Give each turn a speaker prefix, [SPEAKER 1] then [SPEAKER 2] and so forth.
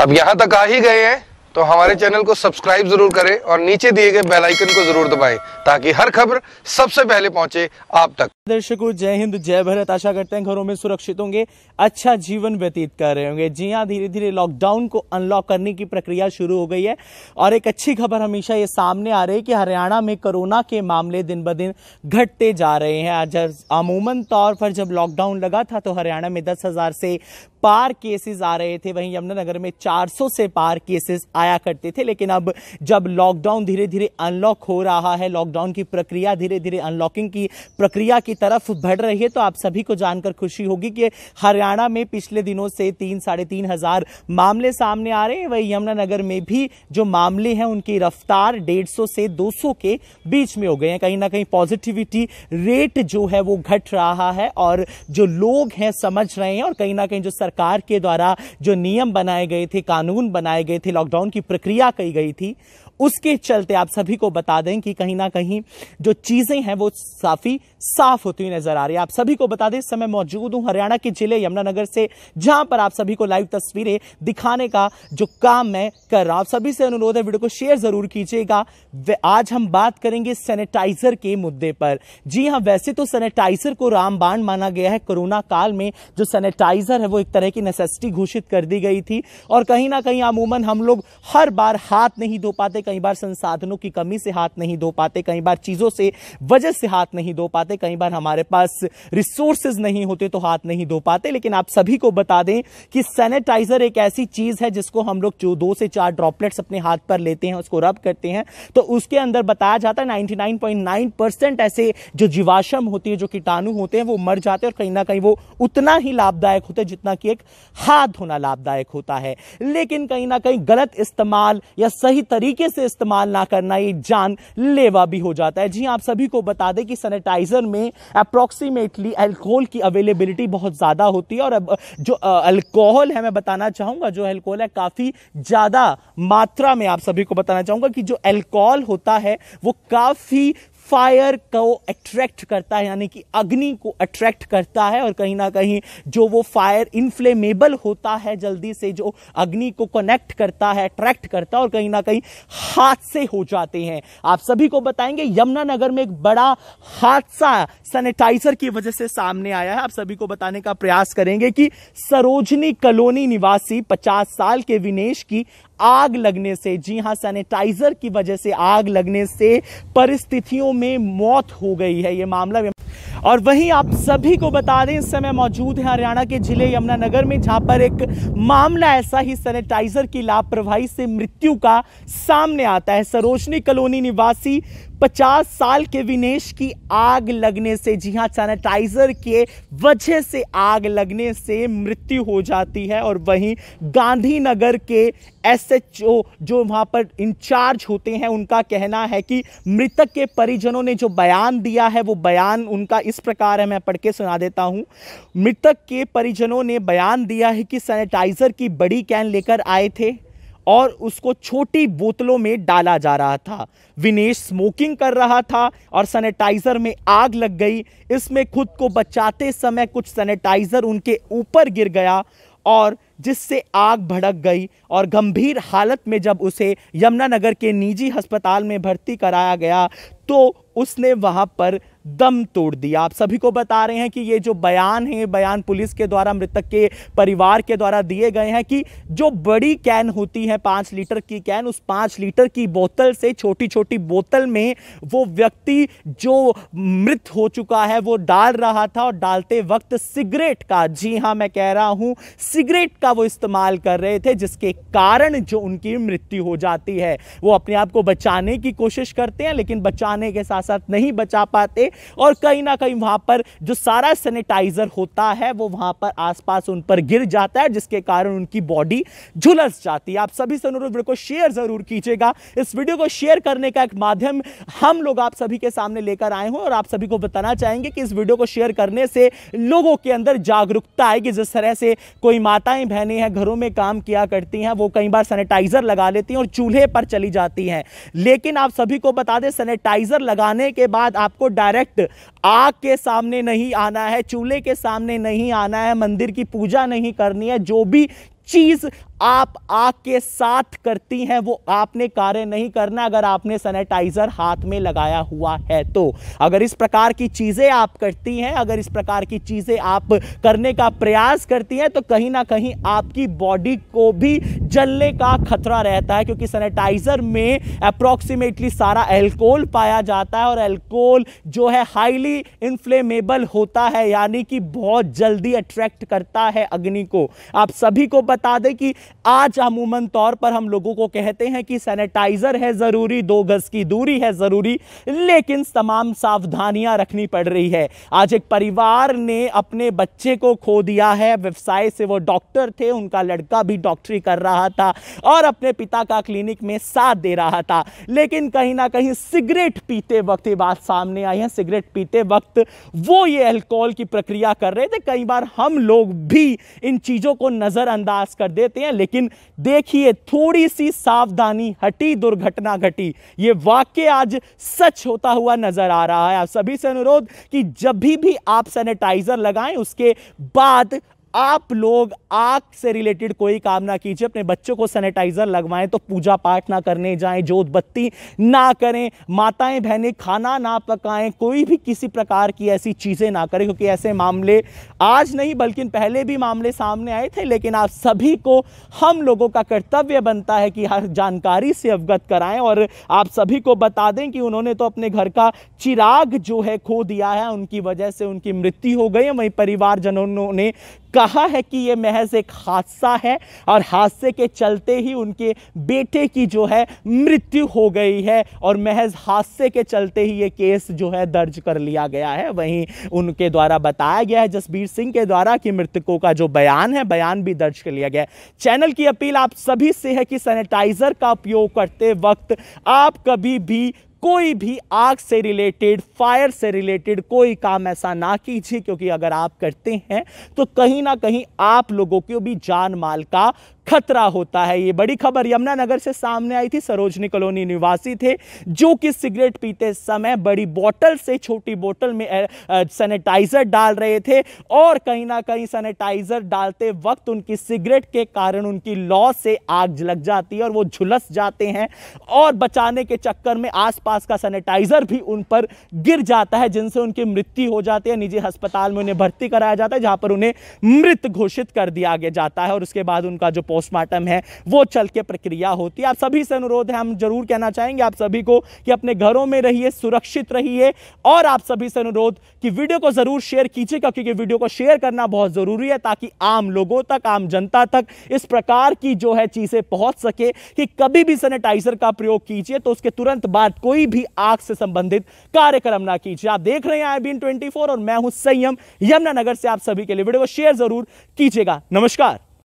[SPEAKER 1] अब यहाँ तक आ ही गए हैं तो हमारे चैनल को सब्सक्राइब जरूर करें और नीचे दिए गए बेल आइकन को जरूर दबाएं ताकि हर खबर सबसे पहले पहुंचे आप तक दर्शकों जय हिंद जय भारत आशा करते हैं घरों में सुरक्षित होंगे अच्छा जीवन व्यतीत कर रहे होंगे जी हाँ धीरे धीरे लॉकडाउन को अनलॉक करने की प्रक्रिया शुरू हो गई है और एक अच्छी खबर हमेशा ये सामने आ रही है कि हरियाणा में कोरोना के मामले दिन ब दिन घटते जा रहे हैं अमूमन तौर पर जब लॉकडाउन लगा था तो हरियाणा में दस से पार केसेस आ रहे थे वहीं यमुनानगर में 400 से पार केसेस आया करते थे लेकिन अब जब लॉकडाउन धीरे धीरे अनलॉक हो रहा है लॉकडाउन की प्रक्रिया धीरे धीरे अनलॉकिंग की प्रक्रिया की तरफ बढ़ रही है तो आप सभी को जानकर खुशी होगी कि हरियाणा में पिछले दिनों से तीन साढ़े तीन हजार मामले सामने आ रहे हैं वहीं यमुनानगर में भी जो मामले हैं उनकी रफ्तार डेढ़ से दो के बीच में हो गए हैं कहीं ना कहीं पॉजिटिविटी रेट जो है वो घट रहा है और जो लोग हैं समझ रहे हैं और कहीं ना कहीं जो सरकार के द्वारा जो नियम बनाए गए थे कानून बनाए गए थे लॉकडाउन की प्रक्रिया कही गई थी उसके चलते आप सभी को बता दें कि कहीं ना कहीं जो चीजें हैं वो काफी साफ होती हुई नजर आ रही है आप सभी को बता दें इस समय मौजूद हूं हरियाणा के जिले यमुनानगर से जहां पर आप सभी को लाइव तस्वीरें दिखाने का जो काम मैं कर रहा हूं आप सभी से अनुरोध है वीडियो को शेयर जरूर कीजिएगा आज हम बात करेंगे सैनिटाइजर के मुद्दे पर जी हाँ वैसे तो सैनिटाइजर को रामबाण माना गया है कोरोना काल में जो सैनिटाइजर है वो एक तरह की नेसेसिटी घोषित कर दी गई थी और कहीं ना कहीं अमूमन हम लोग हर बार हाथ नहीं धो पाते कई बार संसाधनों की कमी से हाथ नहीं धो पाते कई बार चीज़ों से वजह से हाथ नहीं धो पाते कई बार हमारे पास रिसोर्सेज नहीं होते तो हाथ नहीं धो पाते लेकिन आप सभी को बता दें कि सैनिटाइजर एक ऐसी चीज़ है जिसको हम लोग जो दो से चार ड्रॉपलेट्स अपने हाथ पर लेते हैं उसको रब करते हैं तो उसके अंदर बताया जाता है 99.9 परसेंट ऐसे जो जीवाशम होती है जो कीटाणु होते हैं वो मर जाते हैं और कहीं ना कहीं वो उतना ही लाभदायक होते हैं जितना कि एक हाथ धोना लाभदायक होता है लेकिन कहीं ना कहीं गलत इस्तेमाल या सही तरीके से इस्तेमाल ना करना ये जान लेवा भी हो जाता है जी हाँ, आप सभी को बता दें कि सैनिटाइजर में अप्रोक्सीमेटली अल्कोहल की अवेलेबिलिटी बहुत ज़्यादा होती है और जो अल्कोहल है मैं बताना चाहूंगा जो अल्कोहल है काफ़ी ज़्यादा मात्रा में आप सभी को बताना चाहूंगा कि जो अल्कोहल होता है वो काफ़ी फायर को अट्रैक्ट करता है यानी कि अग्नि को अट्रैक्ट करता है और कहीं ना कहीं जो वो फायर इनफ्लेमेबल होता है जल्दी से जो अग्नि को कनेक्ट करता है अट्रैक्ट करता है और कहीं ना कहीं हादसे हो जाते हैं आप सभी को बताएंगे यमुनानगर में एक बड़ा हादसा सैनिटाइजर की वजह से सामने आया है आप सभी को बताने का प्रयास करेंगे कि सरोजनी कॉलोनी निवासी पचास साल के विनेश की आग लगने से जी हां सैनिटाइजर की वजह से आग लगने से परिस्थितियों में मौत हो गई है ये मामला और वहीं आप सभी को बता दें इस समय मौजूद हैं हरियाणा के जिले यमुनानगर में जहां पर एक मामला ऐसा ही सैनिटाइजर की लापरवाही से मृत्यु का सामने आता है सरोजनी कॉलोनी निवासी 50 साल के विनेश की आग लगने से जी हाँ सैनिटाइजर के वजह से आग लगने से मृत्यु हो जाती है और वहीं गांधीनगर के एसएचओ जो वहाँ पर इंचार्ज होते हैं उनका कहना है कि मृतक के परिजनों ने जो बयान दिया है वो बयान उनका इस प्रकार है मैं पढ़ के सुना देता हूँ मृतक के परिजनों ने बयान दिया है कि सैनिटाइज़र की बड़ी कैन लेकर आए थे और उसको छोटी बोतलों में डाला जा रहा था विनेश स्मोकिंग कर रहा था और सैनिटाइज़र में आग लग गई इसमें खुद को बचाते समय कुछ सैनिटाइज़र उनके ऊपर गिर गया और जिससे आग भड़क गई और गंभीर हालत में जब उसे यमुनानगर के निजी अस्पताल में भर्ती कराया गया तो उसने वहाँ पर दम तोड़ दिया आप सभी को बता रहे हैं कि ये जो बयान है बयान पुलिस के द्वारा मृतक के परिवार के द्वारा दिए गए हैं कि जो बड़ी कैन होती है पाँच लीटर की कैन उस पाँच लीटर की बोतल से छोटी छोटी बोतल में वो व्यक्ति जो मृत हो चुका है वो डाल रहा था और डालते वक्त सिगरेट का जी हाँ मैं कह रहा हूँ सिगरेट का वो इस्तेमाल कर रहे थे जिसके कारण जो उनकी मृत्यु हो जाती है वो अपने आप को बचाने की कोशिश करते हैं लेकिन बचाने के साथ साथ नहीं बचा पाते और कहीं ना कहीं वहां पर जो सारा सैनिटाइज़र होता है वो वहां पर आसपास उन पर गिर जाता है जिसके कारण उनकी बॉडी झुलस जाती है आप सभी से अनुरोध को शेयर ज़रूर कीजिएगा इस वीडियो को शेयर करने का एक माध्यम हम लोग आप सभी के सामने लेकर आए हों और आप सभी को बताना चाहेंगे कि इस वीडियो को शेयर करने से लोगों के अंदर जागरूकता आएगी जिस तरह से कोई माताएं बहनें हैं घरों में काम किया करती हैं वो कई बार सैनिटाइज़र लगा लेती हैं और चूल्हे पर चली जाती हैं लेकिन आप सभी को बता दें सैनिटाइज़र लगाने के बाद आपको डायरेक्ट फैक्ट आग के सामने नहीं आना है चूल्हे के सामने नहीं आना है मंदिर की पूजा नहीं करनी है जो भी चीज़ आप आग के साथ करती हैं वो आपने कार्य नहीं करना अगर आपने सैनिटाइजर हाथ में लगाया हुआ है तो अगर इस प्रकार की चीज़ें आप करती हैं अगर इस प्रकार की चीज़ें आप करने का प्रयास करती हैं तो कहीं ना कहीं आपकी बॉडी को भी जलने का खतरा रहता है क्योंकि सैनिटाइजर में अप्रॉक्सीमेटली सारा एल्कोहल पाया जाता है और एल्कोहल जो है हाईली इन्फ्लेमेबल होता है यानी कि बहुत जल्दी अट्रैक्ट करता है अग्नि को आप सभी को बता दें कि आज अमूमन तौर पर हम लोगों को कहते हैं कि सैनिटाइजर है ज़रूरी दो गज़ की दूरी है ज़रूरी लेकिन तमाम सावधानियां रखनी पड़ रही है आज एक परिवार ने अपने बच्चे को खो दिया है व्यवसाय से वो डॉक्टर थे उनका लड़का भी डॉक्टरी कर रहा था और अपने पिता का क्लिनिक में साथ दे रहा था लेकिन कहीं ना कहीं सिगरेट पीते वक्त ये बात सामने आई है सिगरेट पीते वक्त वो ये अल्कोहल की प्रक्रिया कर रहे थे कई बार हम लोग भी इन चीज़ों को नज़रअंदाज कर देते हैं लेकिन देखिए थोड़ी सी सावधानी हटी दुर्घटना घटी ये वाक्य आज सच होता हुआ नजर आ रहा है आप सभी से अनुरोध कि जब भी, भी आप सैनिटाइजर लगाएं उसके बाद आप लोग आग से रिलेटेड कोई काम ना कीजिए अपने बच्चों को सैनिटाइजर लगवाएं तो पूजा पाठ ना करने जाएं जोत बत्ती ना करें माताएं बहनें खाना ना पकाएं कोई भी किसी प्रकार की ऐसी चीज़ें ना करें क्योंकि ऐसे मामले आज नहीं बल्कि पहले भी मामले सामने आए थे लेकिन आप सभी को हम लोगों का कर्तव्य बनता है कि हर जानकारी से अवगत कराएं और आप सभी को बता दें कि उन्होंने तो अपने घर का चिराग जो है खो दिया है उनकी वजह से उनकी मृत्यु हो गई है वहीं परिवारजनों ने कहा है कि ये महज एक हादसा है और हादसे के चलते ही उनके बेटे की जो है मृत्यु हो गई है और महज हादसे के चलते ही ये केस जो है दर्ज कर लिया गया है वहीं उनके द्वारा बताया गया है जसबीर सिंह के द्वारा कि मृतकों का जो बयान है बयान भी दर्ज कर लिया गया है चैनल की अपील आप सभी से है कि सैनिटाइज़र का उपयोग करते वक्त आप कभी भी कोई भी आग से रिलेटेड फायर से रिलेटेड कोई काम ऐसा ना कीजिए क्योंकि अगर आप करते हैं तो कहीं ना कहीं आप लोगों को भी जान माल का खतरा होता है ये बड़ी खबर यमुनानगर से सामने आई थी सरोजनी कॉलोनी निवासी थे जो कि सिगरेट पीते समय बड़ी बोतल से छोटी बोतल में सैनिटाइजर डाल रहे थे और कहीं ना कहीं सैनिटाइजर डालते वक्त उनकी सिगरेट के कारण उनकी लॉ से आग लग जाती है और वो झुलस जाते हैं और बचाने के चक्कर में आसपास का सैनिटाइजर भी उन पर गिर जाता है जिनसे उनकी मृत्यु हो जाती है निजी अस्पताल में उन्हें भर्ती कराया जाता है जहां पर उन्हें मृत घोषित कर दिया गया जाता है और उसके बाद उनका जो पोस्टमार्टम है वो चल के प्रक्रिया होती है आप सभी से अनुरोध है हम जरूर कहना चाहेंगे आप सभी को कि अपने घरों में रहिए सुरक्षित रहिए और आप सभी से अनुरोध कि वीडियो को जरूर शेयर कीजिएगा क्योंकि वीडियो को शेयर करना बहुत जरूरी है ताकि आम लोगों तक आम जनता तक इस प्रकार की जो है चीजें पहुंच सके कि कभी भी सैनिटाइजर का प्रयोग कीजिए तो उसके तुरंत बाद कोई भी आग से संबंधित कार्यक्रम ना कीजिए आप देख रहे हैं आई बीन ट्वेंटी और मैं हूं संयम यमुनानगर से आप सभी के लिए वीडियो को शेयर जरूर कीजिएगा नमस्कार